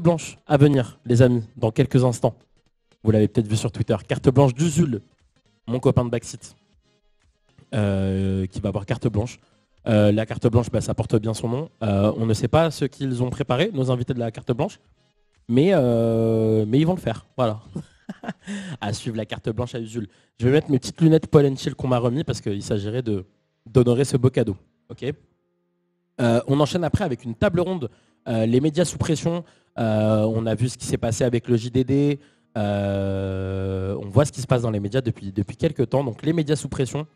blanche à venir, les amis, dans quelques instants. Vous l'avez peut-être vu sur Twitter. Carte blanche d'Usul, mon copain de Backseat, euh, qui va avoir carte blanche. Euh, la carte blanche, bah, ça porte bien son nom. Euh, on ne sait pas ce qu'ils ont préparé, nos invités de la carte blanche, mais, mais ils vont le faire. Voilà. à suivre la carte blanche à Usul. Je vais mettre mes petites lunettes Paul Chill qu'on m'a remis parce qu'il s'agirait d'honorer ce beau cadeau. ok on enchaîne après avec une table ronde euh, les médias sous pression, euh, on a vu ce qui s'est passé avec le JDD, euh, on voit ce qui se passe dans les médias depuis, depuis quelques temps. Donc les médias sous pression,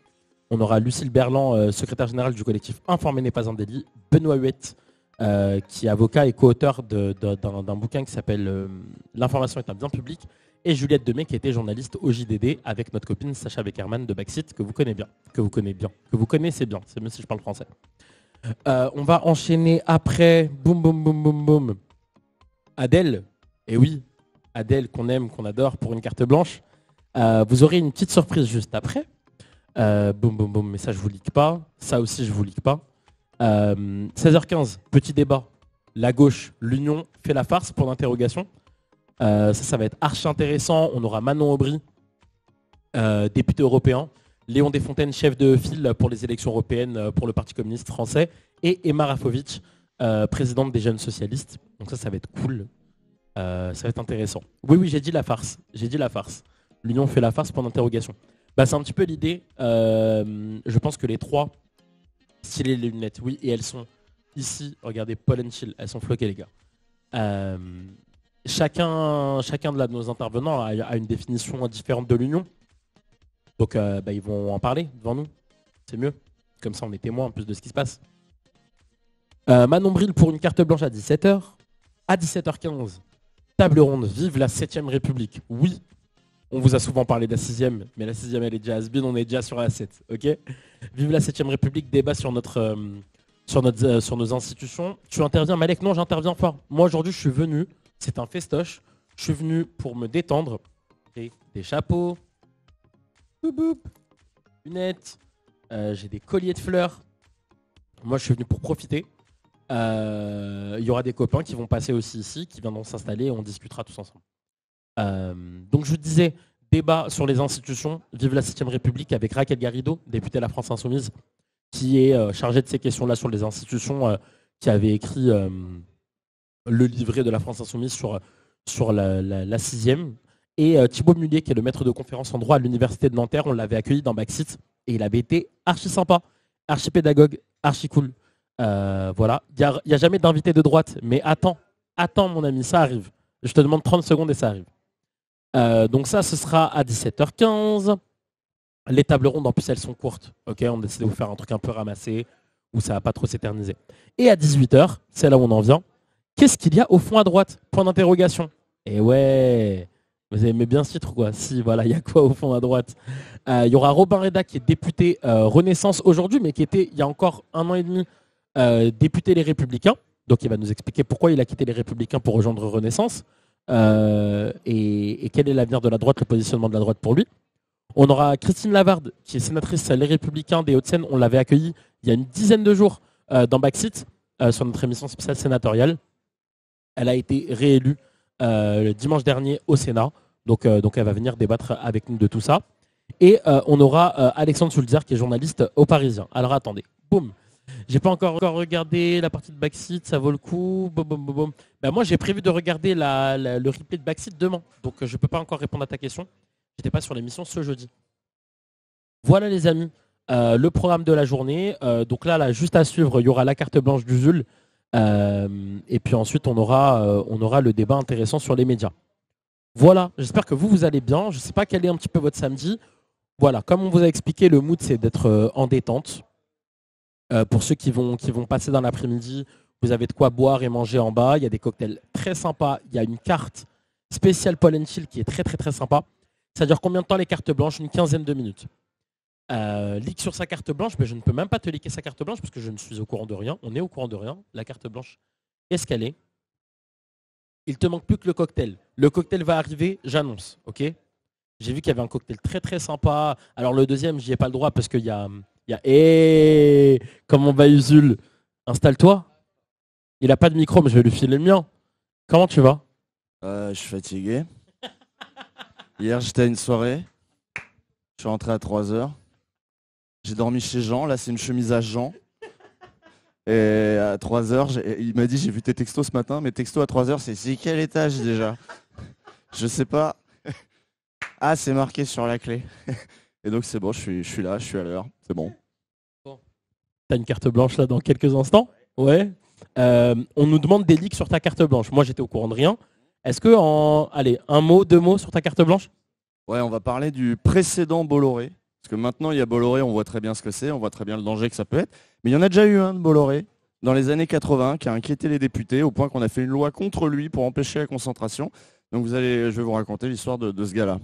on aura Lucille Berland, secrétaire générale du collectif Informé n'est pas un délit, Benoît Huette, qui est avocat et co-auteur d'un bouquin qui s'appelle L'information est un bien public, et Juliette Demet qui était journaliste au JDD avec notre copine Sacha Beckerman de Backseat que vous connaissez bien, que vous connaissez bien, que vous connaissez bien, c'est mieux si je parle français. Euh, on va enchaîner après. Boum, boum, boum, boum, boum. Adèle. Et oui, Adèle qu'on aime, qu'on adore pour une carte blanche. Euh, vous aurez une petite surprise juste après. Euh, boum, boum, boum. Mais ça, je vous lique pas. Ça aussi, je vous lique pas. 16h15, petit débat. La gauche, l'Union fait la farce pour l'interrogation. ça, ça va être archi intéressant. On aura Manon Aubry, député européen, Léon Desfontaines, chef de file pour les élections européennes euh, pour le Parti communiste français, et Emma Rafovic, euh, présidente des jeunes socialistes. Donc ça, ça va être cool. Euh, ça va être intéressant. Oui, oui, j'ai dit la farce. J'ai dit la farce. L'Union fait la farce, point d'interrogation. Bah, c'est un petit peu l'idée. je pense que les trois, si les lunettes, oui, et elles sont ici. Regardez, Paul and Chill, elles sont floquées, les gars. chacun, chacun de, nos intervenants a une définition différente de l'Union. Donc euh, bah, ils vont en parler devant nous. C'est mieux. Comme ça, on est témoin en plus de ce qui se passe. Euh, Manon Bril pour une carte blanche à 17h. À 17h15, table ronde, vive la 7ème République. Oui, on vous a souvent parlé de la 6ème, mais la 6ème elle est déjà has on est déjà sur la 7. Ok Vive la 7ème République, débat sur notre. Euh, sur, notre, euh, sur nos institutions. Tu interviens, Malek Non, j'interviens pas. Moi, aujourd'hui, je suis venu. C'est un festoche. Je suis venu pour me détendre. Et des chapeaux, Boop, Lunettes. Euh, j'ai des colliers de fleurs. Moi, je suis venu pour profiter. Euh, il y aura des copains qui vont passer aussi ici, qui viendront s'installer et on discutera tous ensemble. Euh, donc, je vous disais, débat sur les institutions. Vive la 7ème République avec Raquel Garrido, députée de la France Insoumise, qui est chargée de ces questions-là sur les institutions, qui avait écrit le livret de la France Insoumise sur, sur la, 6 la et euh, Thibaut Mullier, qui est le maître de conférence en droit à l'Université de Nanterre, on l'avait accueilli dans Backseat et il avait été archi sympa, archi pédagogue, archi cool. Euh, voilà. Il n'y a, jamais d'invité de droite, mais attends, attends mon ami, ça arrive. Je te demande 30 secondes et ça arrive. Euh, donc ça, ce sera à 17h15. Les tables rondes, en plus, elles sont courtes. ok on décidé de vous faire un truc un peu ramassé, où ça ne va pas trop s'éterniser. Et à 18h, c'est là où on en vient. Qu'est-ce qu'il y a au fond à droite Point d'interrogation. Eh ouais vous aimez bien ce titre, quoi. Si, voilà, il y a quoi au fond à droite euh, Il y aura Robin Reda qui est député euh, Renaissance aujourd'hui, mais qui était, il y a encore un an et demi, euh, député Les Républicains. Donc il va nous expliquer pourquoi il a quitté Les Républicains pour rejoindre Renaissance et, et, quel est l'avenir de la droite, le positionnement de la droite pour lui. On aura Christine Lavarde, qui est sénatrice Les Républicains des Hauts-de-Seine. On l'avait accueillie il y a une dizaine de jours dans Backseat, sur notre émission spéciale sénatoriale. Elle a été réélue euh, le dimanche dernier au Sénat. Donc, euh, donc elle va venir débattre avec nous de tout ça. Et euh, on aura Alexandre Sulzer qui est journaliste au Parisien. Alors attendez, boum. J'ai pas encore, regardé la partie de backseat, ça vaut le coup. Boum, boum, boum. Ben, moi j'ai prévu de regarder le replay de backseat demain. Donc je peux pas encore répondre à ta question. J'étais pas sur l'émission ce jeudi. Voilà les amis, le programme de la journée. donc là, là, juste à suivre, il y aura la carte blanche du Zul. Euh, et puis ensuite, on aura, euh, on aura le débat intéressant sur les médias. Voilà, j'espère que vous, vous allez bien. Je ne sais pas quel est un petit peu votre samedi. Voilà, comme on vous a expliqué, le mood, c'est d'être euh, en détente. pour ceux qui vont, qui vont passer dans l'après-midi, vous avez de quoi boire et manger en bas. Il y a des cocktails très sympas. Il y a une carte spéciale Paul Chill qui est très, très, très sympa. Ça dure combien de temps les cartes blanches Une quinzaine de minutes euh, sur sa carte blanche, mais je ne peux même pas te liquer sa carte blanche parce que je ne suis au courant de rien. On est au courant de rien. La carte blanche, est-ce qu'elle Il te manque plus que le cocktail. Le cocktail va arriver, j'annonce. Ok J'ai vu qu'il y avait un cocktail très très sympa. Alors le deuxième, j'y ai pas le droit parce qu'il y a, il y a, eh, comment va Usul Installe-toi. Il n'a pas de micro, mais je vais lui filer le mien. Comment tu vas euh, Je suis fatigué. Hier, j'étais à une soirée. Je suis rentré à 3 heures. J'ai dormi chez Jean, là c'est une chemise à Jean. Et à 3 h il m'a dit j'ai vu tes textos ce matin, mais textos à 3 h c'est quel étage déjà Je sais pas. Ah, c'est marqué sur la clé. Et donc c'est bon, je suis, suis là, je suis à l'heure, c'est bon. bon. T'as une carte blanche là dans quelques instants Ouais. Euh, on nous demande des leaks sur ta carte blanche. Moi j'étais au courant de rien. Est-ce que en allez, un mot, deux mots sur ta carte blanche Ouais, on va parler du précédent Bolloré. Parce que maintenant, il y a Bolloré, on voit très bien ce que c'est, on voit très bien le danger que ça peut être. Mais il y en a déjà eu un de Bolloré, dans les années 80, qui a inquiété les députés au point qu'on a fait une loi contre lui pour empêcher la concentration. Donc vous allez, je vais vous raconter l'histoire de, ce gars-là.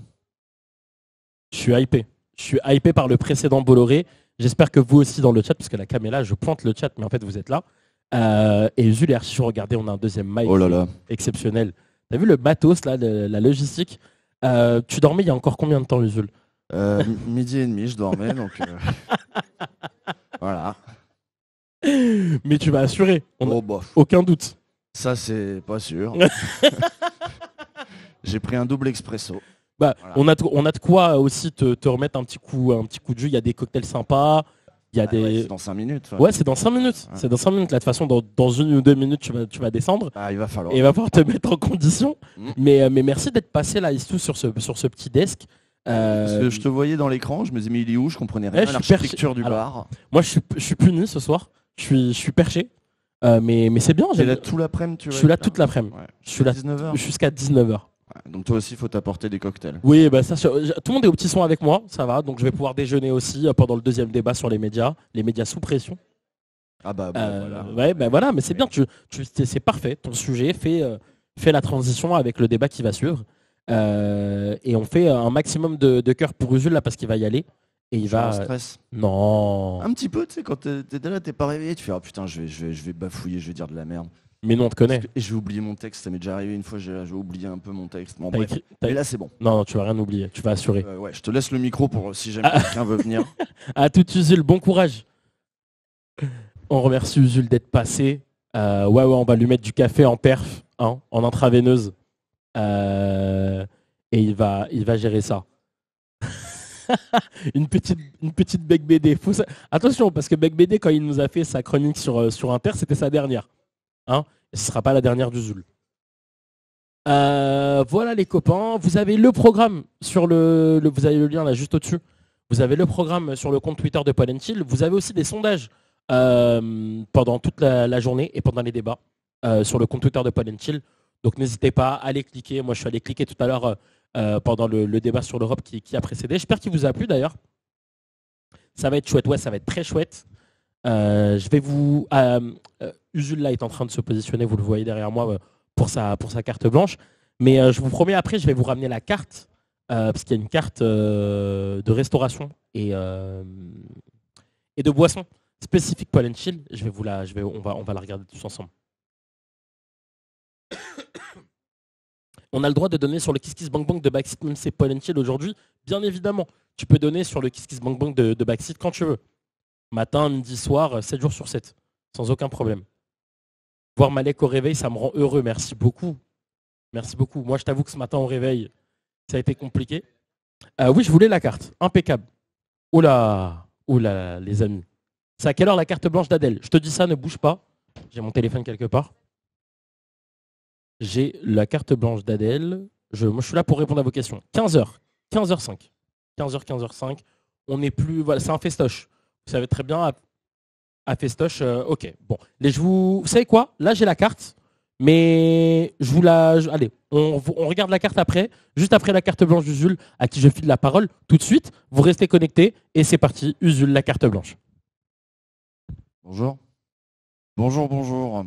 Je suis hypé. Je suis hypé par le précédent Bolloré. J'espère que vous aussi dans le chat, parce que la caméra, je pointe le chat, mais en fait vous êtes là. Euh, et Zul si Archie, regardez, on a un deuxième mic oh exceptionnel. T'as vu le matos, là, la logistique euh, Tu dormais il y a encore combien de temps, Usul euh, midi et demi, je dormais, donc euh, voilà. Mais tu vas assurer, oh, aucun doute. Ça, c'est pas sûr. J'ai pris un double expresso. Bah, on, a de, on a de quoi aussi te, remettre un petit, coup, un petit coup de jus. Il y a des cocktails sympas, il y ah, c'est dans 5 minutes. ouais, c'est dans 5 minutes. C'est dans 5 minutes. Là, de toute façon, dans, dans une ou deux minutes, tu vas, descendre. Bah, il va falloir. il va falloir te mettre en condition. Mm. Mais, euh, mais merci d'être passé là, Istou, sur sur ce petit desk. Parce que euh, je te voyais dans l'écran, je me disais mais il est où Je comprenais rien. Eh, l'architecture du Moi je suis, je puni ce soir. Je suis, perché. Euh, mais c'est bien. J'ai là tout l'après-midi. Je suis là toute l'après-midi. Je suis là jusqu'à 19h. donc toi aussi, il faut t'apporter des cocktails. Oui, bah, ça, tout le monde est au petit son avec moi, ça va. Donc je vais pouvoir déjeuner aussi euh, pendant le deuxième débat sur les médias, les médias sous pression. Ah bah, voilà. Ouais, bah voilà, mais c'est bien. c'est parfait. Ton sujet fait fait la transition avec le débat qui va suivre. Euh, et on fait un maximum de, de cœur pour Usul là parce qu'il va y aller. Et il va. stress. Non. Un petit peu, tu sais, quand t'es là, t'es pas réveillé, tu fais oh putain, je vais, je vais, je vais bafouiller, je vais dire de la merde. Mais non, on te connaît. Et j'ai oublié mon texte, ça m'est déjà arrivé une fois, j'ai oublié un peu mon texte. mais là, c'est bon. Non, tu vas rien oublier, tu vas assurer. Euh, ouais, je te laisse le micro pour si jamais ah. quelqu'un veut venir. à toute Usul, bon courage. On remercie Usul d'être passé. Euh, ouais, ouais, on va lui mettre du café en perf, hein, en intraveineuse. Euh, et il va, il va gérer ça. une petite, une petite Bec BD. Attention, parce que Bec BD, quand il nous a fait sa chronique sur, euh, sur Inter, c'était sa dernière. Hein ce ne sera pas la dernière du ZUL. Euh, voilà les copains, vous avez le programme sur le, vous avez le lien là juste au-dessus. Vous avez le programme sur le compte Twitter de Paul Vous avez aussi des sondages pendant toute la, journée et pendant les débats sur le compte Twitter de Paul donc n'hésitez pas à aller cliquer. Moi, je suis allé cliquer tout à l'heure euh, euh, pendant le, débat sur l'Europe qui, a précédé. J'espère qu'il vous a plu d'ailleurs. Ça va être chouette, ouais, ça va être très chouette. Euh, je vais vous. Usul là est en train de se positionner, vous le voyez derrière moi pour sa, pour sa carte blanche. Mais je vous promets après, je vais vous ramener la carte parce qu'il y a une carte de restauration et, et de boisson spécifique pour Je vais vous la, je vais, on va, on va la regarder tous ensemble. On a le droit de donner sur le Kiss Kiss Bang de Backseat, même c'est Paul aujourd'hui, bien évidemment. Tu peux donner sur le Kiss Kiss Bank de, de quand tu veux. Matin, midi, soir, 7 euh, jours sur 7. Sans aucun problème. Voir Malek au réveil, ça me rend heureux. Merci beaucoup. Merci beaucoup. Moi, je t'avoue que ce matin au réveil, ça a été compliqué. Euh, oui, je voulais la carte. Impeccable. Oula, oh oula, oh les amis. C'est à quelle heure la carte blanche d'Adèle Je te dis ça, ne bouge pas. J'ai mon téléphone quelque part. J'ai la carte blanche d'Adèle. Je, je suis là pour répondre à vos questions. 15h, 15h05. 15h, 15h05. On n'est plus. Voilà, c'est un festoche. Vous savez très bien, à, festoche, euh, ok. Bon. Les, je vous, savez quoi Là, j'ai la carte. Mais je vous la. allez, on, on, regarde la carte après, juste après la carte blanche d'Usul, à qui je file la parole tout de suite. Vous restez connectés et c'est parti. Usul, la carte blanche. Bonjour. Bonjour, bonjour.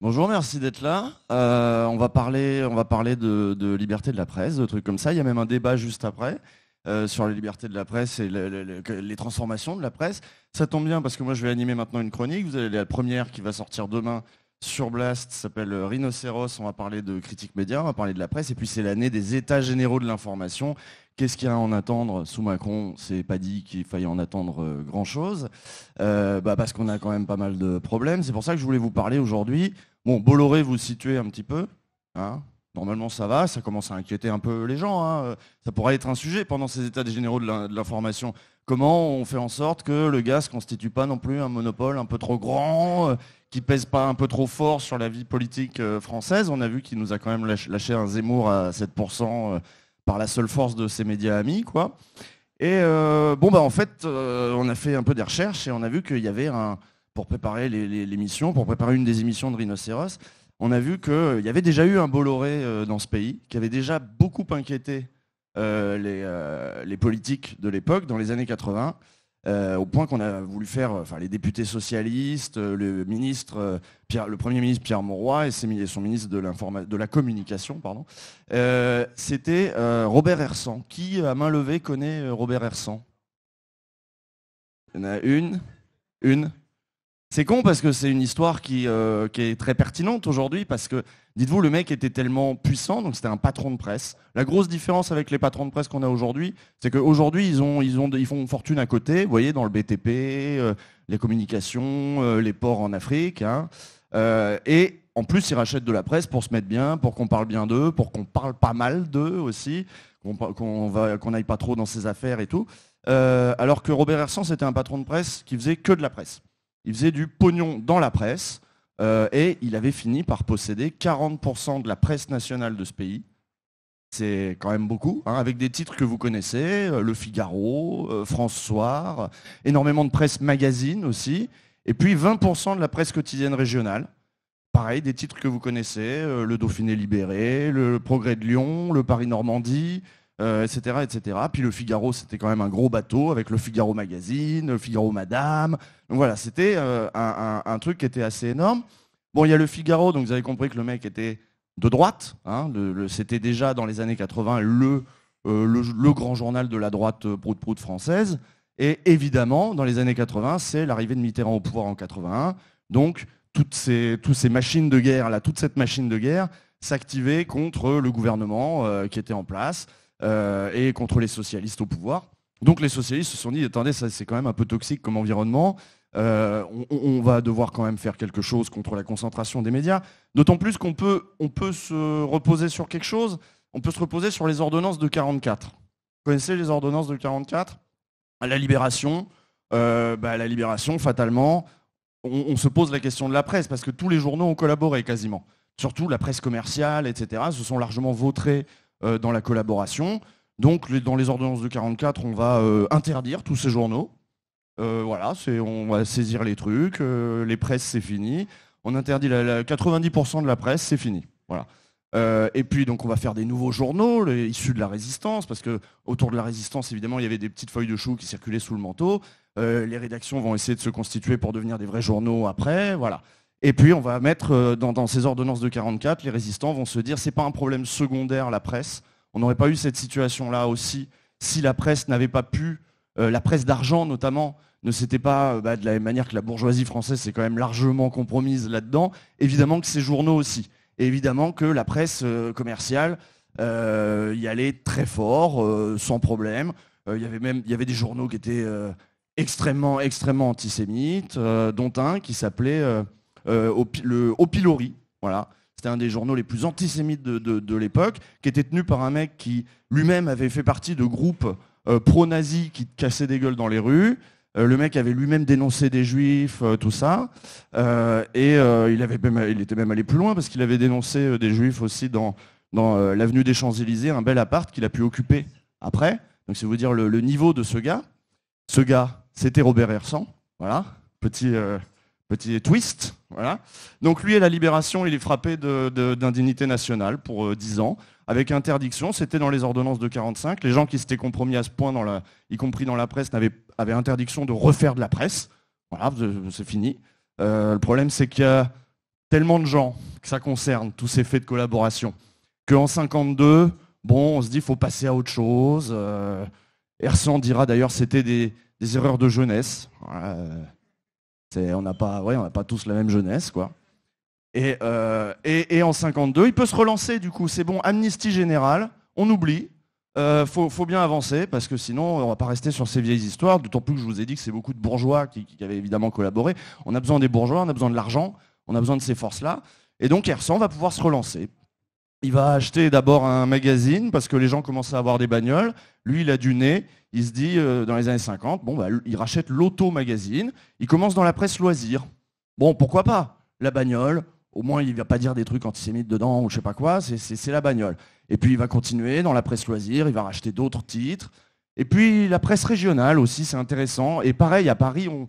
Bonjour, merci d'être là. Euh, on va parler, on va parler de, liberté de la presse, de trucs comme ça. Il y a même un débat juste après euh, sur la liberté de la presse et les transformations de la presse. Ça tombe bien parce que moi je vais animer maintenant une chronique. Vous à la première qui va sortir demain sur Blast s'appelle euh, Rhinocéros. On va parler de critique média, on va parler de la presse. Et puis c'est l'année des états généraux de l'information. Qu'est-ce qu'il y a à en attendre sous Macron C'est pas dit qu'il faille en attendre euh, grand-chose, euh, bah, parce qu'on a quand même pas mal de problèmes. C'est pour ça que je voulais vous parler aujourd'hui. Bon, Bolloré, vous situez un petit peu. Hein Normalement, ça va. Ça commence à inquiéter un peu les gens. Hein. ça pourrait être un sujet pendant ces états généraux de l'information. Comment on fait en sorte que le gaz ne constitue pas non plus un monopole un peu trop grand, euh, qui pèse pas un peu trop fort sur la vie politique euh, française On a vu qu'il nous a quand même lâché un Zemmour à 7% euh, par la seule force de ses médias amis, quoi. Et bon, bah en fait, on a fait un peu des recherches et on a vu qu'il y avait un, pour préparer l'émission, pour préparer une des émissions de Rhinocéros, on a vu qu'il y avait déjà eu un Bolloré dans ce pays, qui avait déjà beaucoup inquiété euh, euh, les, politiques de l'époque, dans les années 80. Euh, au point qu'on a voulu faire, enfin les députés socialistes, le ministre le premier ministre Pierre Mauroy et, son ministre de, de la communication, pardon, c'était Robert Hersan. Qui à main levée connaît Robert Hersan Il y en a une, une. C'est con parce que c'est une histoire qui, qui est très pertinente aujourd'hui parce que Dites-vous, le mec était tellement puissant, donc c'était un patron de presse. La grosse différence avec les patrons de presse qu'on a aujourd'hui, c'est qu'aujourd'hui, ils, font fortune à côté, vous voyez, dans le BTP, euh, les communications, euh, les ports en Afrique. Hein. Euh, et en plus, ils rachètent de la presse pour se mettre bien, pour qu'on parle bien d'eux, pour qu'on parle pas mal d'eux aussi, qu'on n'aille pas trop dans ses affaires et tout. alors que Robert Hersan, c'était un patron de presse qui faisait que de la presse. Il faisait du pognon dans la presse. Euh, et il avait fini par posséder 40% de la presse nationale de ce pays. C'est quand même beaucoup, hein, avec des titres que vous connaissez, euh, Le Figaro, euh, France Soir, énormément de presse magazine aussi, et puis 20% de la presse quotidienne régionale. Pareil, des titres que vous connaissez, Le Dauphiné Libéré, Le Progrès de Lyon, Le Paris Normandie, etc., euh, etc. Puis le Figaro, c'était quand même un gros bateau avec le Figaro Magazine, le Figaro Madame. Donc voilà, c'était euh, un, truc qui était assez énorme. Bon, il y a le Figaro, donc vous avez compris que le mec était de droite. Hein, c'était déjà dans les années 80 euh, le, grand journal de la droite prout-prout française. Et évidemment, dans les années 80, c'est l'arrivée de Mitterrand au pouvoir en 81. Donc, toutes ces, toutes ces machines de guerre, là, toute cette machine de guerre s'activait contre le gouvernement qui était en place. Euh, et contre les socialistes au pouvoir. Donc les socialistes se sont dit, attendez, ça c'est quand même un peu toxique comme environnement. Euh, on, va devoir quand même faire quelque chose contre la concentration des médias. D'autant plus qu'on peut, on peut se reposer sur quelque chose. On peut se reposer sur les ordonnances de 44. Vous connaissez les ordonnances de 44 À la libération, euh, bah, à la libération, fatalement, on, on se pose la question de la presse parce que tous les journaux ont collaboré quasiment surtout la presse commerciale, etc., se sont largement vautrés euh, dans la collaboration. Donc, dans les ordonnances de 44, on va euh, interdire tous ces journaux. Euh, voilà, on va saisir les trucs, les presses, c'est fini. On interdit 90% de la presse, c'est fini. Voilà. et puis donc on va faire des nouveaux journaux issus de la résistance, parce que autour de la résistance, évidemment, il y avait des petites feuilles de choux qui circulaient sous le manteau. les rédactions vont essayer de se constituer pour devenir des vrais journaux après. Voilà. Et puis on va mettre euh, dans, ces ordonnances de 44, les résistants vont se dire c'est pas un problème secondaire la presse. On n'aurait pas eu cette situation-là aussi si la presse n'avait pas pu, euh, la presse d'argent notamment, ne s'était pas, euh, bah, de la même manière que la bourgeoisie française s'est quand même largement compromise là-dedans, évidemment que ces journaux aussi. évidemment que la presse commerciale y allait très fort, sans problème. Il y avait même y avait des journaux qui étaient extrêmement, extrêmement antisémites, dont un qui s'appelait... Euh, au, le, pilori. Voilà. C'était un des journaux les plus antisémites de, l'époque, qui était tenu par un mec qui lui-même avait fait partie de groupes euh, pro-nazis qui cassaient des gueules dans les rues. Euh, le mec avait lui-même dénoncé des juifs, tout ça. et il, avait il était même allé plus loin parce qu'il avait dénoncé des juifs aussi dans, dans l'avenue des Champs-Élysées, un bel appart qu'il a pu occuper après. Donc c'est vous dire le, niveau de ce gars. Ce gars, c'était Robert Hersan. Voilà, petit, petit twist. Voilà. Donc lui, à la Libération, il est frappé d'indignité nationale pour euh, dix 10 ans, avec interdiction. C'était dans les ordonnances de 45. Les gens qui s'étaient compromis à ce point, dans la, y compris dans la presse, avaient, avaient, interdiction de refaire de la presse. Voilà, c'est fini. Euh, le problème, c'est qu'il y a tellement de gens que ça concerne, tous ces faits de collaboration, qu'en 52, bon, on se dit, faut passer à autre chose. Euh, Hersant Ersan dira d'ailleurs, c'était des, erreurs de jeunesse on n'a pas, tous la même jeunesse, quoi. Et, euh, en 52, il peut se relancer du coup. C'est bon, amnistie générale, on oublie. Euh, faut, bien avancer parce que sinon on va pas rester sur ces vieilles histoires. D'autant plus que je vous ai dit que c'est beaucoup de bourgeois qui, avaient évidemment collaboré. On a besoin des bourgeois, on a besoin de l'argent, on a besoin de ces forces-là. Et donc Ersan va pouvoir se relancer il va acheter d'abord un magazine parce que les gens commencent à avoir des bagnoles. Lui, il a du nez. Il se dit, euh, dans les années 50, bon, bah, il rachète l'auto-magazine. Il commence dans la presse loisir. Bon, pourquoi pas La bagnole, au moins il ne va pas dire des trucs antisémites dedans ou je sais pas quoi, c'est la bagnole. Et puis il va continuer dans la presse loisir, il va racheter d'autres titres. Et puis la presse régionale aussi, c'est intéressant. Et pareil, à Paris, on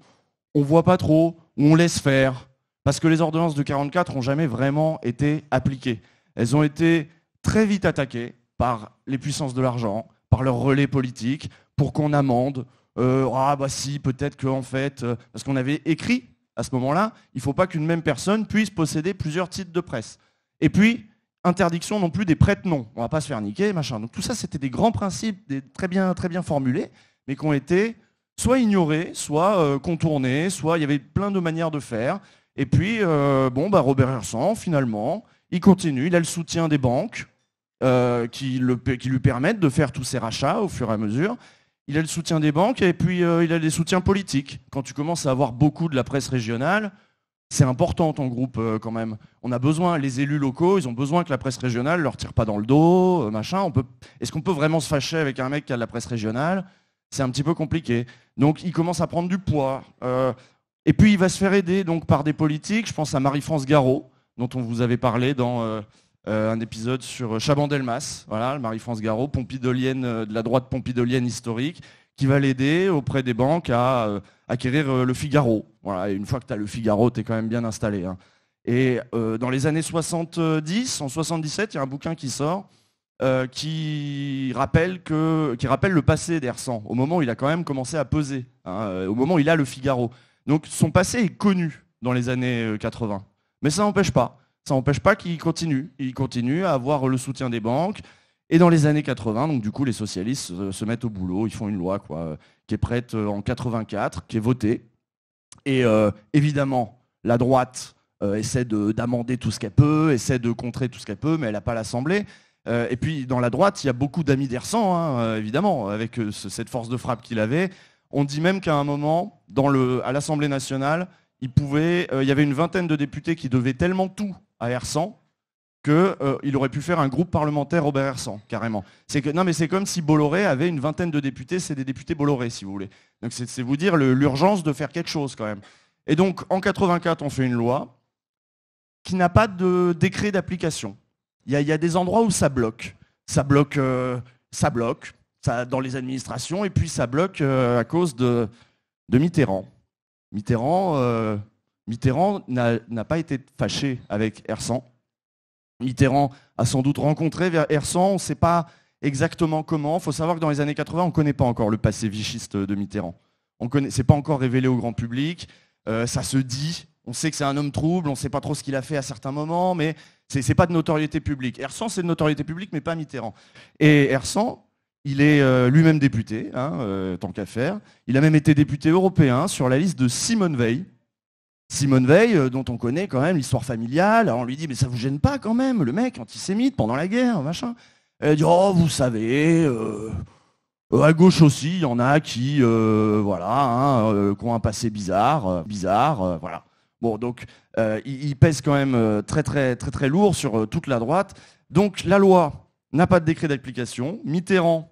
ne voit pas trop, on laisse faire, parce que les ordonnances de 1944 n'ont jamais vraiment été appliquées. Elles ont été très vite attaquées par les puissances de l'argent, par leur relais politique, pour qu'on amende. Euh, ah bah si, peut-être qu'en fait, euh, parce qu'on avait écrit à ce moment-là, il ne faut pas qu'une même personne puisse posséder plusieurs titres de presse. Et puis, interdiction non plus des prêtres, non. On ne va pas se faire niquer, machin. Donc tout ça, c'était des grands principes très, bien, très bien formulés, mais qui ont été soit ignorés, soit euh, contournés, soit il y avait plein de manières de faire. Et puis, bon, bah, Robert Hersan, finalement, il continue, il a le soutien des banques euh, qui, le, qui, lui permettent de faire tous ses rachats au fur et à mesure. Il a le soutien des banques et puis euh, il a des soutiens politiques. Quand tu commences à avoir beaucoup de la presse régionale, c'est important ton groupe euh, quand même. On a besoin, les élus locaux, ils ont besoin que la presse régionale leur tire pas dans le dos, machin. On peut, est-ce qu'on peut vraiment se fâcher avec un mec qui a de la presse régionale C'est un petit peu compliqué. Donc il commence à prendre du poids. et puis il va se faire aider donc par des politiques. Je pense à Marie-France Garot, dont on vous avait parlé dans euh, euh, un épisode sur euh, Chaban-Delmas, voilà, Marie-France Garot, pompidolienne de la droite pompidolienne historique, qui va l'aider auprès des banques à acquérir le Figaro. Voilà, une fois que tu as le Figaro, tu es quand même bien installé. Hein. Et dans les années 70, en 77, il y a un bouquin qui sort qui, rappelle que, qui rappelle le passé d'Hersan, au moment où il a quand même commencé à peser, hein, au moment où il a le Figaro. Donc son passé est connu dans les années 80. Mais ça n'empêche pas. Ça n'empêche pas qu'il continue. Il continue à avoir le soutien des banques. Et dans les années 80, donc du coup, les socialistes se mettent au boulot. Ils font une loi qui est prête euh, en 84, qui est votée. Et euh, évidemment, la droite euh, essaie d'amender tout ce qu'elle peut, essaie de contrer tout ce qu'elle peut, mais elle n'a pas l'Assemblée. et puis dans la droite, il y a beaucoup d'amis d'Hersan, hein, évidemment, avec cette force de frappe qu'il avait. On dit même qu'à un moment, à l'Assemblée nationale, euh, il y avait une vingtaine de députés qui devaient tellement tout à Ersan qu'il euh, aurait pu faire un groupe parlementaire Robert Ersan carrément. non, mais c'est comme si Bolloré avait une vingtaine de députés, c'est des députés Bolloré, si vous voulez. Donc c'est vous dire l'urgence de faire quelque chose, quand même. Et donc, en 84, on fait une loi qui n'a pas de décret d'application. Il y, a des endroits où ça bloque. Ça bloque, euh, ça bloque dans les administrations, et puis ça bloque à cause de Mitterrand. Mitterrand euh, Mitterrand n'a pas été fâché avec Ersan. Mitterrand a sans doute rencontré Ersan, on ne sait pas exactement comment. Il faut savoir que dans les années 80, on ne connaît pas encore le passé vichiste de Mitterrand. Ce n'est pas encore révélé au grand public, euh, ça se dit, on sait que c'est un homme trouble, on ne sait pas trop ce qu'il a fait à certains moments, mais ce n'est pas de notoriété publique. Ersan, c'est de notoriété publique, mais pas Mitterrand. Et Ersan... Il est euh, lui-même député, hein, euh, tant qu'à faire. Il a même été député européen sur la liste de Simone Veil. Simone Veil, euh, dont on connaît quand même l'histoire familiale. on lui dit, mais ça vous gêne pas quand même, le mec antisémite pendant la guerre, machin. elle dit, oh, vous savez, à gauche aussi, il y en a qui, voilà, hein, qui ont un passé bizarre, bizarre, voilà. Bon, donc il, pèse quand même très très très très lourd sur toute la droite. Donc la loi n'a pas de décret d'application. Mitterrand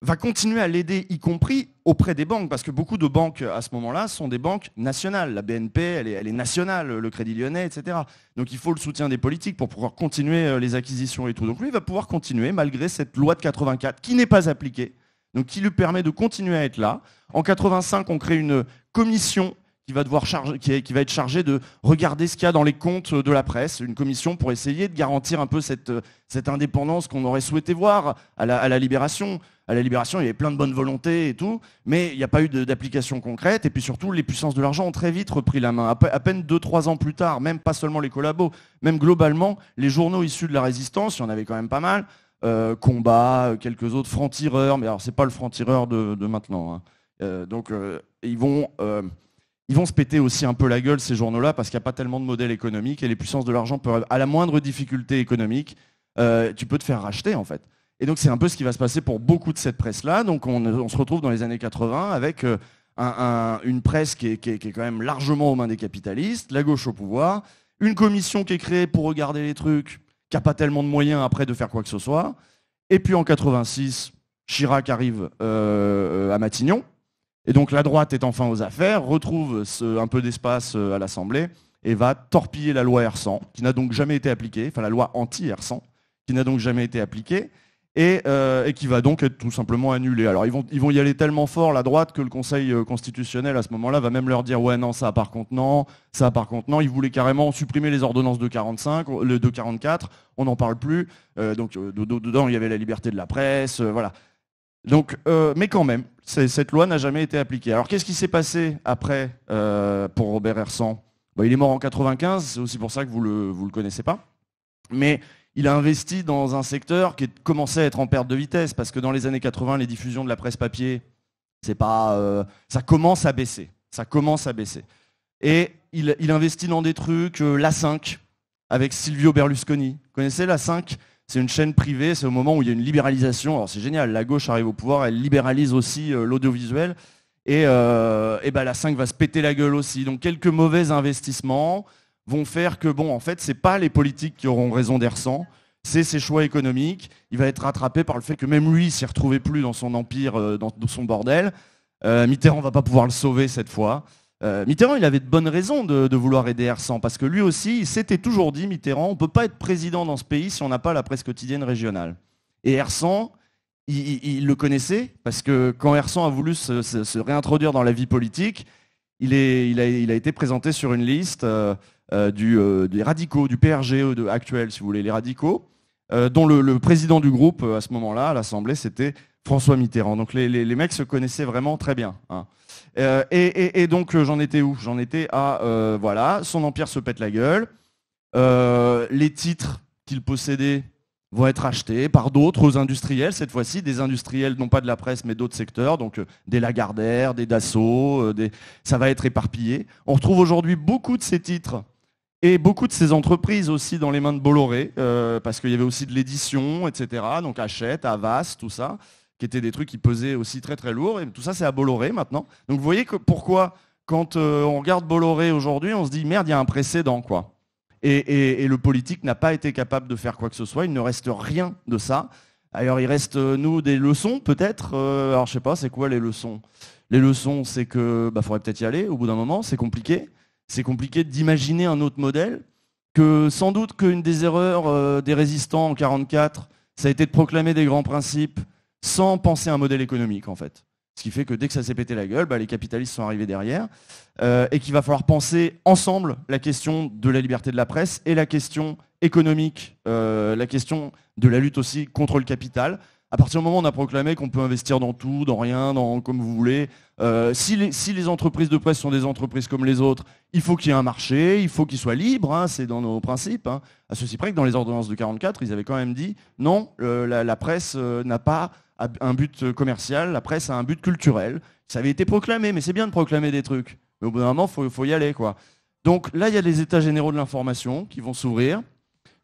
va continuer à l'aider, y compris auprès des banques, parce que beaucoup de banques à ce moment-là sont des banques nationales. La BNP, elle est, nationale, le Crédit Lyonnais, etc. Donc il faut le soutien des politiques pour pouvoir continuer euh, les acquisitions et tout. Donc lui, il va pouvoir continuer malgré cette loi de 84 qui n'est pas appliquée, donc qui lui permet de continuer à être là. En 85, on crée une commission qui va, devoir qui, va être chargé de regarder ce qu'il y a dans les comptes de la presse, une commission pour essayer de garantir un peu cette, cette indépendance qu'on aurait souhaité voir à la, Libération à la Libération, il y avait plein de bonnes volontés et tout, mais il n'y a pas eu d'application concrète. Et puis surtout, les puissances de l'argent ont très vite repris la main. À peine 2-3 ans plus tard, même pas seulement les collabos, même globalement, les journaux issus de la résistance, il y en avait quand même pas mal, euh, Combat, euh, quelques autres, franc tireurs mais alors c'est pas le Franc-Tireur de, maintenant. Hein. Euh, donc ils vont ils vont se péter aussi un peu la gueule ces journaux-là parce qu'il n'y a pas tellement de modèles économiques et les puissances de l'argent peuvent, à la moindre difficulté économique, euh, tu peux te faire racheter en fait. Et donc c'est un peu ce qui va se passer pour beaucoup de cette presse-là. Donc on, se retrouve dans les années 80 avec euh, une presse qui est, quand même largement aux mains des capitalistes, la gauche au pouvoir, une commission qui est créée pour regarder les trucs, qui n'a pas tellement de moyens après de faire quoi que ce soit. Et puis en 86, Chirac arrive euh, à Matignon et donc la droite est enfin aux affaires, retrouve un peu d'espace euh, à l'Assemblée et va torpiller la loi R100, qui n'a donc jamais été appliquée, enfin la loi anti-R100, qui n'a donc jamais été appliquée, euh, et, qui va donc être tout simplement annulée. Alors ils vont, ils vont y aller tellement fort, la droite, que le Conseil euh, constitutionnel, à ce moment-là, va même leur dire, ouais, non, ça par contre, non, ça par contre, non, ils voulaient carrément supprimer les ordonnances de 45, de 44, on n'en parle plus, donc dedans, il y avait la liberté de la presse, voilà. Donc, euh, mais quand même, cette loi n'a jamais été appliquée. Alors qu'est-ce qui s'est passé après euh, pour Robert Hersan bah, Il est mort en 95, c'est aussi pour ça que vous ne le, connaissez pas. Mais il a investi dans un secteur qui commençait à être en perte de vitesse, parce que dans les années 80, les diffusions de la presse papier, c'est pas, euh, ça commence à baisser. Ça commence à baisser. Et il, il investit dans des trucs, la 5, avec Silvio Berlusconi. Vous connaissez la 5 c'est une chaîne privée, c'est au moment où il y a une libéralisation. Alors c'est génial, la gauche arrive au pouvoir, elle libéralise aussi euh, l'audiovisuel. Et, euh, ben, la 5 va se péter la gueule aussi. Donc quelques mauvais investissements vont faire que, bon, en fait, ce n'est pas les politiques qui auront raison d'Ersan, c'est ses choix économiques. Il va être rattrapé par le fait que même lui, il s'y retrouvait plus dans son empire, euh, dans, son bordel. Mitterrand ne va pas pouvoir le sauver cette fois. Euh, Mitterrand, il avait de bonnes raisons de, vouloir aider Ersan, parce que lui aussi, il s'était toujours dit, Mitterrand, on ne peut pas être président dans ce pays si on n'a pas la presse quotidienne régionale. Et Hersan, il, le connaissait, parce que quand Hersan a voulu se, réintroduire dans la vie politique, il, a, été présenté sur une liste euh, euh, des radicaux, du PRG actuel, si vous voulez, les radicaux, dont le président du groupe à ce moment-là, à l'Assemblée, c'était François Mitterrand. Donc les, mecs se connaissaient vraiment très bien. Hein. Euh, et, donc euh, j'en étais où J'en étais à euh, voilà, son empire se pète la gueule. les titres qu'il possédait vont être achetés par d'autres industriels, cette fois-ci des industriels non pas de la presse mais d'autres secteurs, donc des Lagardère, des Dassault, des... ça va être éparpillé. On retrouve aujourd'hui beaucoup de ces titres et beaucoup de ces entreprises aussi dans les mains de Bolloré, parce qu'il y avait aussi de l'édition, etc. Donc Hachette, Avas, tout ça qui étaient des trucs qui pesaient aussi très très lourd. Et tout ça, c'est à Bolloré maintenant. Donc vous voyez que pourquoi, quand euh, on regarde Bolloré aujourd'hui, on se dit merde, il y a un précédent quoi. Et, le politique n'a pas été capable de faire quoi que ce soit. Il ne reste rien de ça. Alors, il reste euh, nous des leçons peut-être. Euh, alors je sais pas, c'est quoi les leçons Les leçons, c'est que bah, faudrait peut-être y aller au bout d'un moment. C'est compliqué. C'est compliqué d'imaginer un autre modèle. Que sans doute qu'une des erreurs des résistants en 44, ça a été de proclamer des grands principes sans penser à un modèle économique en fait. Ce qui fait que dès que ça s'est pété la gueule, bah, les capitalistes sont arrivés derrière euh, et qu'il va falloir penser ensemble la question de la liberté de la presse et la question économique, euh, la question de la lutte aussi contre le capital. À partir du moment où on a proclamé qu'on peut investir dans tout, dans rien, dans comme vous voulez, euh, si, les, entreprises de presse sont des entreprises comme les autres, il faut qu'il y ait un marché, il faut qu'ils soient libre, hein, c'est dans nos principes. Hein. À ceci près que dans les ordonnances de 44, ils avaient quand même dit non, la presse n'a pas un but euh, commercial, la presse a un but culturel. Ça avait été proclamé, mais c'est bien de proclamer des trucs. Mais au bout d'un moment, il faut, y aller. quoi. Donc là, il y a les états généraux de l'information qui vont s'ouvrir.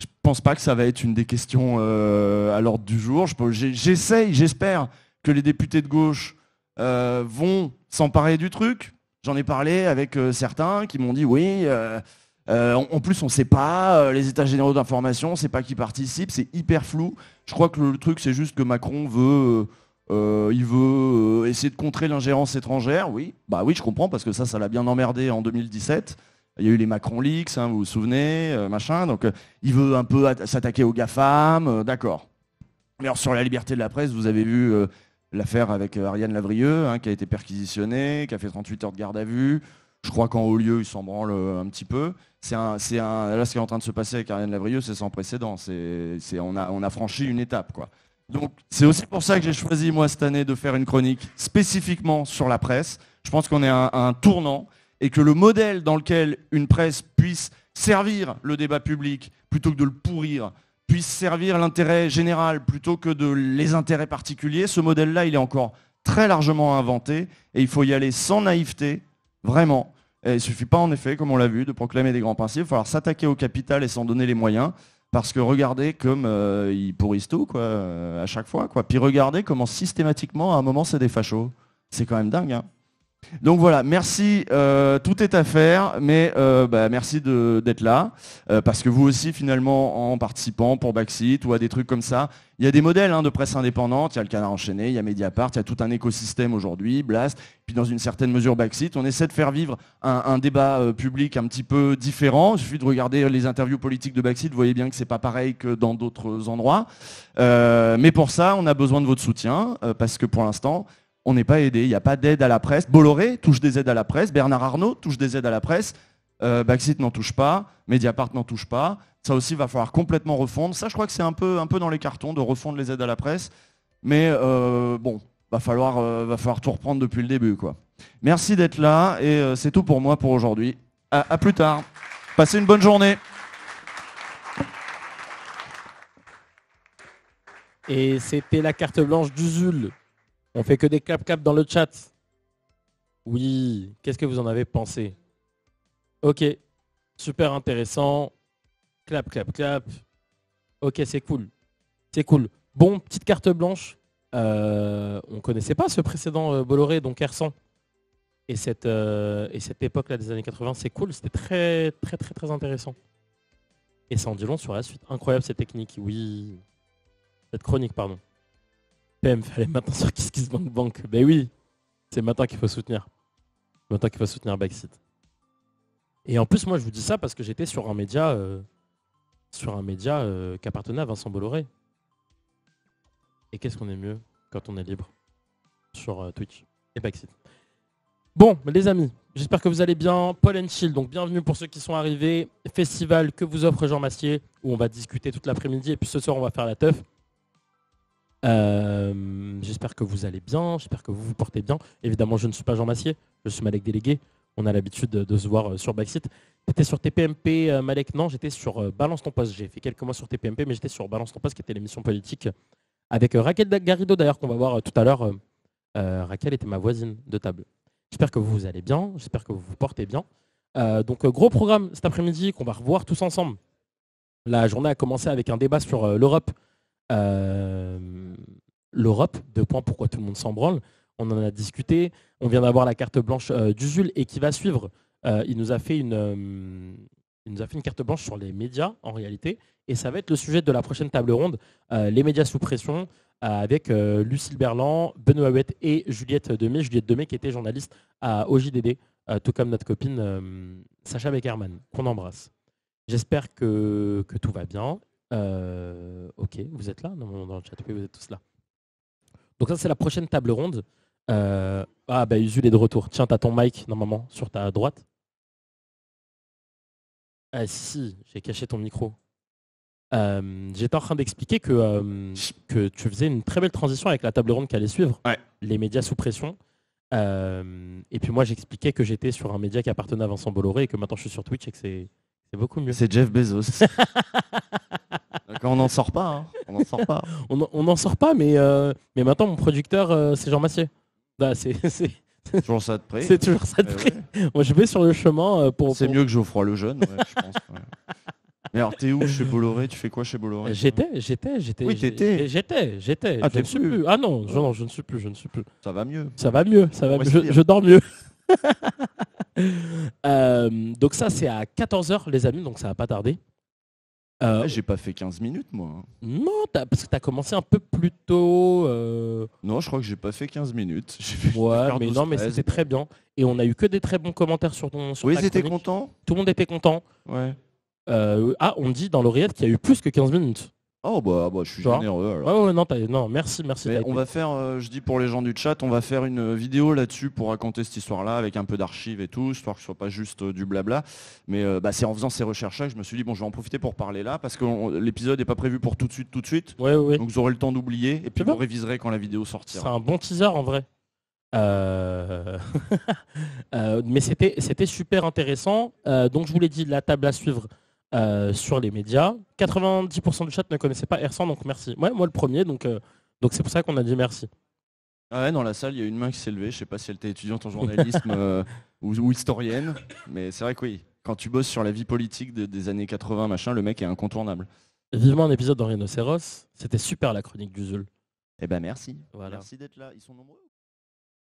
Je pense pas que ça va être une des questions euh, à l'ordre du jour. J'essaye, j'espère que les députés de gauche euh, vont s'emparer du truc. J'en ai parlé avec certains qui m'ont dit oui euh, en, plus, on ne sait pas, euh, les états généraux d'information, on ne sait pas qui participe, c'est hyper flou. Je crois que le, truc, c'est juste que Macron veut, euh, il veut essayer de contrer l'ingérence étrangère. Oui, bah oui, je comprends, parce que ça, ça l'a bien emmerdé en 2017. Il y a eu les Macron Leaks, hein, vous vous souvenez, machin. Donc, il veut un peu s'attaquer aux GAFAM, d'accord. Mais alors, sur la liberté de la presse, vous avez vu l'affaire avec Ariane Lavrieux, hein, qui a été perquisitionnée, qui a fait 38 heures de garde à vue. Je crois qu'en haut lieu, ils s'en branlent euh, un petit peu. C'est un, là, ce qui est en train de se passer avec Ariane Lavrieux, c'est sans précédent. on, a, franchi une étape. Quoi. Donc, c'est aussi pour ça que j'ai choisi, moi, cette année, de faire une chronique spécifiquement sur la presse. Je pense qu'on est à un, un tournant et que le modèle dans lequel une presse puisse servir le débat public plutôt que de le pourrir, puisse servir l'intérêt général plutôt que de les intérêts particuliers, ce modèle-là, il est encore très largement inventé et il faut y aller sans naïveté, vraiment, il ne suffit pas, en effet, comme on l'a vu, de proclamer des grands principes. Il va falloir s'attaquer au capital et s'en donner les moyens. Parce que regardez comme euh, ils pourrissent tout, quoi, euh, à chaque fois. Quoi. Puis regardez comment systématiquement, à un moment, c'est des fachos. C'est quand même dingue. Hein. Donc voilà, merci, euh, tout est à faire, mais euh, bah, merci d'être là, euh, parce que vous aussi finalement en participant pour Baxit, ou à des trucs comme ça, il y a des modèles hein, de presse indépendante, il y a le Canard Enchaîné, il y a Mediapart, il y a tout un écosystème aujourd'hui, Blast, puis dans une certaine mesure Baxit, on essaie de faire vivre un, débat public un petit peu différent, il suffit de regarder les interviews politiques de Baxit, vous voyez bien que c'est pas pareil que dans d'autres endroits, mais pour ça on a besoin de votre soutien, parce que pour l'instant on n'est pas aidé. Il n'y a pas d'aide à la presse. Bolloré touche des aides à la presse. Bernard Arnault touche des aides à la presse. Euh, Baxit n'en touche pas. Mediapart n'en touche pas. Ça aussi, va falloir complètement refondre. Ça, je crois que c'est un peu, un peu dans les cartons de refondre les aides à la presse. Mais euh, bon, va falloir, euh, va falloir tout reprendre depuis le début. Quoi. Merci d'être là. Et euh, c'est tout pour moi pour aujourd'hui. À, plus tard. Passez une bonne journée. Et c'était la carte blanche d'Uzul. On fait que des clap-clap dans le chat. Oui, qu'est-ce que vous en avez pensé Ok, super intéressant. Clap, clap, clap. Ok, c'est cool. C'est cool. Bon, petite carte blanche. Euh, on ne connaissait pas ce précédent euh, Bolloré, donc R100. Et cette, euh, et cette époque-là des années 80, c'est cool. C'était très, très, très, très intéressant. Et ça en dit long sur la suite. Incroyable cette technique, oui. Cette chronique, pardon. PM, fallait maintenant sur KissKissBankBank. banque. Ben oui, c'est maintenant qu'il faut soutenir. Maintenant qu'il faut soutenir Backseat. Et en plus, moi, je vous dis ça parce que j'étais sur un média, euh, sur un média euh, qui appartenait à Vincent Bolloré. Et qu'est-ce qu'on est mieux quand on est libre sur euh, Twitch et Backseat. Bon, les amis, j'espère que vous allez bien. Paul and Chill, donc bienvenue pour ceux qui sont arrivés. Festival que vous offre Jean Massier, où on va discuter toute l'après-midi. Et puis ce soir, on va faire la teuf. Euh, j'espère que vous allez bien, j'espère que vous vous portez bien. Évidemment, je ne suis pas Jean Massier, je suis Malek Délégué. On a l'habitude de, se voir euh, sur Backseat. J'étais sur TPMP, euh, Malek, non, j'étais sur Balance ton poste. J'ai fait quelques mois sur TPMP, mais j'étais sur Balance ton poste, qui était l'émission politique, avec Raquel Garrido, d'ailleurs, qu'on va voir tout à l'heure. Raquel était ma voisine de table. J'espère que vous allez bien, j'espère que vous vous portez bien. donc, gros programme cet après-midi qu'on va revoir tous ensemble. La journée a commencé avec un débat sur l'Europe, euh, l'Europe, de quoi, pourquoi tout le monde s'en branle. On en a discuté. On vient d'avoir la carte blanche euh, d'Usul et qui va suivre. Euh, il nous a fait une nous a fait une carte blanche sur les médias en réalité, et ça va être le sujet de la prochaine table ronde, les médias sous pression, avec Lucille Berland, Benoît Huette et Juliette Demey, Juliette Demey qui était journaliste à OJDD, tout comme notre copine Sacha Beckerman, qu'on embrasse. J'espère que, tout va bien euh, ok, vous êtes là dans le chat, vous êtes tous là. Donc ça, c'est la prochaine table ronde. Euh, ah, bah Usul est de retour. Tiens, t'as ton mic, normalement, sur ta droite. Ah si, j'ai caché ton micro. Euh, j'étais en train d'expliquer que, que tu faisais une très belle transition avec la table ronde qui allait suivre, les médias sous pression. et puis moi, j'expliquais que j'étais sur un média qui appartenait à Vincent Bolloré et que maintenant je suis sur Twitch et que c'est beaucoup mieux. C'est Jeff Bezos. on n'en sort pas. Hein. On n'en sort pas. on n'en sort pas, mais, euh, mais maintenant, mon producteur, euh, c'est Jean Massier. Bah, c'est toujours ça de près. C'est toujours ça de eh près. Moi, je vais sur le chemin euh, pour. C'est mieux que Geoffroy le jeune, ouais, je pense. Mais alors, t'es où chez Bolloré Tu fais quoi chez Bolloré J'étais, j'étais, j'étais. Oui, t'étais. J'étais, j'étais. Ah, je ne plus. Ah non, je, non, je ne suis plus, je ne suis plus. Ça va mieux. Ça va mieux, ça va mieux. Je, dors mieux. donc ça, c'est à 14h, les amis, donc ça va pas tarder. Euh, eh, j'ai pas fait 15 minutes, moi. Hein. Non, parce que tu as commencé un peu plus tôt. Euh. Non, je crois que j'ai pas fait 15 minutes. Ouais, mais non, mais c'était très bien. Et on a eu que des très bons commentaires sur ton sur Oui, ils Tout le monde était content. Ouais. Euh, ah, on dit dans l'oreillette qu'il y a eu plus que 15 minutes. Oh bah, bah, je suis généreux alors. non, merci, merci. on va faire, euh, je dis pour les gens du chat, on va faire une vidéo là-dessus pour raconter cette histoire-là avec un peu d'archives et tout, histoire que ce soit pas juste euh, du blabla. Mais euh, bah, c'est en faisant ces recherches-là que je me suis dit bon, je vais en profiter pour parler là parce que l'épisode n'est pas prévu pour tout de suite, tout de suite. Donc vous aurez le temps d'oublier et puis vous réviserez quand la vidéo sortira. C'est un bon teaser en vrai. mais c'était super intéressant. donc je vous l'ai dit, la table à suivre euh, sur les médias. 90% du chat ne connaissait pas r donc merci. Ouais, moi le premier, donc euh, donc c'est pour ça qu'on a dit merci. Ah dans la salle, il y a une main qui s'est levée. Je sais pas si elle était étudiante en journalisme euh, ou, historienne, mais c'est vrai que oui, quand tu bosses sur la vie politique des années 80, machin, le mec est incontournable. Vivement un épisode dans Rhinocéros, c'était super la chronique du ZUL. Eh ben merci. Merci d'être là. Ils sont nombreux